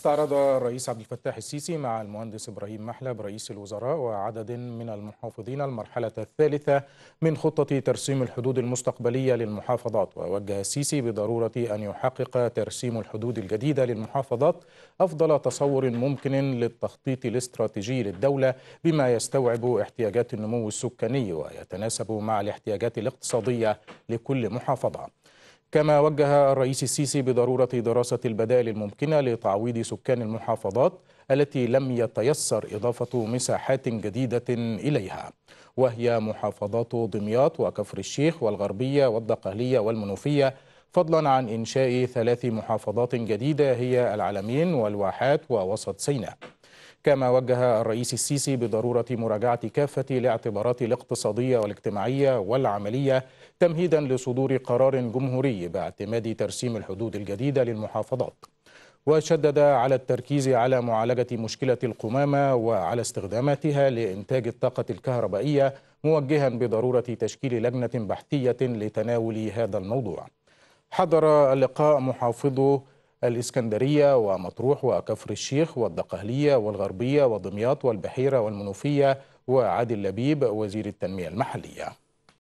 استعرض الرئيس عبد الفتاح السيسي مع المهندس إبراهيم محلب رئيس الوزراء وعدد من المحافظين المرحلة الثالثة من خطة ترسيم الحدود المستقبلية للمحافظات ووجه السيسي بضرورة أن يحقق ترسيم الحدود الجديدة للمحافظات أفضل تصور ممكن للتخطيط الاستراتيجي للدولة بما يستوعب احتياجات النمو السكاني ويتناسب مع الاحتياجات الاقتصادية لكل محافظة كما وجه الرئيس السيسي بضرورة دراسة البدائل الممكنة لتعويض سكان المحافظات التي لم يتيسر إضافة مساحات جديدة إليها وهي محافظات دمياط وكفر الشيخ والغربية والدقهلية والمنوفية فضلا عن إنشاء ثلاث محافظات جديدة هي العلمين والواحات ووسط سيناء كما وجه الرئيس السيسي بضرورة مراجعة كافة الاعتبارات الاقتصادية والاجتماعية والعملية تمهيدا لصدور قرار جمهوري باعتماد ترسيم الحدود الجديدة للمحافظات وشدد على التركيز على معالجة مشكلة القمامة وعلى استخداماتها لإنتاج الطاقة الكهربائية موجها بضرورة تشكيل لجنة بحثية لتناول هذا الموضوع حضر اللقاء محافظه الإسكندرية ومطروح وكفر الشيخ والدقهلية والغربية ودمياط والبحيرة والمنوفية وعادل لبيب وزير التنمية المحلية